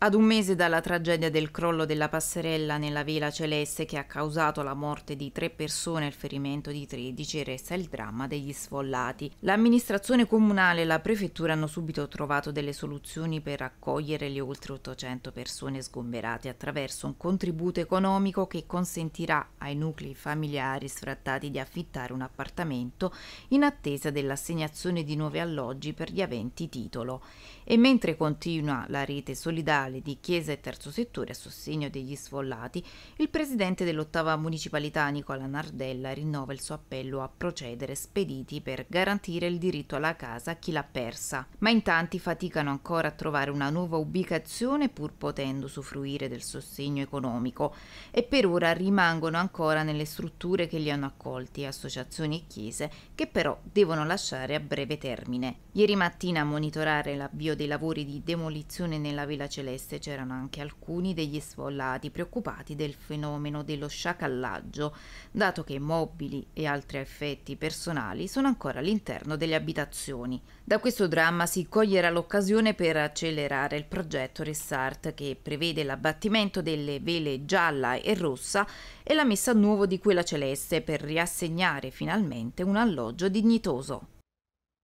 Ad un mese dalla tragedia del crollo della passerella nella Vela Celeste che ha causato la morte di tre persone e il ferimento di 13 resta il dramma degli sfollati. L'amministrazione comunale e la prefettura hanno subito trovato delle soluzioni per accogliere le oltre 800 persone sgomberate attraverso un contributo economico che consentirà ai nuclei familiari sfrattati di affittare un appartamento in attesa dell'assegnazione di nuovi alloggi per gli aventi titolo. E mentre continua la rete solidale locale di Chiesa e Terzo Settore a sostegno degli sfollati, il presidente dell'ottava municipalità Nicola Nardella rinnova il suo appello a procedere spediti per garantire il diritto alla casa a chi l'ha persa. Ma in tanti faticano ancora a trovare una nuova ubicazione pur potendo usufruire del sostegno economico e per ora rimangono ancora nelle strutture che li hanno accolti, associazioni e chiese, che però devono lasciare a breve termine. Ieri mattina a monitorare l'avvio dei lavori di demolizione nella Villa Celeste proteste c'erano anche alcuni degli sfollati preoccupati del fenomeno dello sciacallaggio, dato che mobili e altri effetti personali sono ancora all'interno delle abitazioni. Da questo dramma si coglierà l'occasione per accelerare il progetto Restart che prevede l'abbattimento delle vele gialla e rossa e la messa a nuovo di quella celeste per riassegnare finalmente un alloggio dignitoso.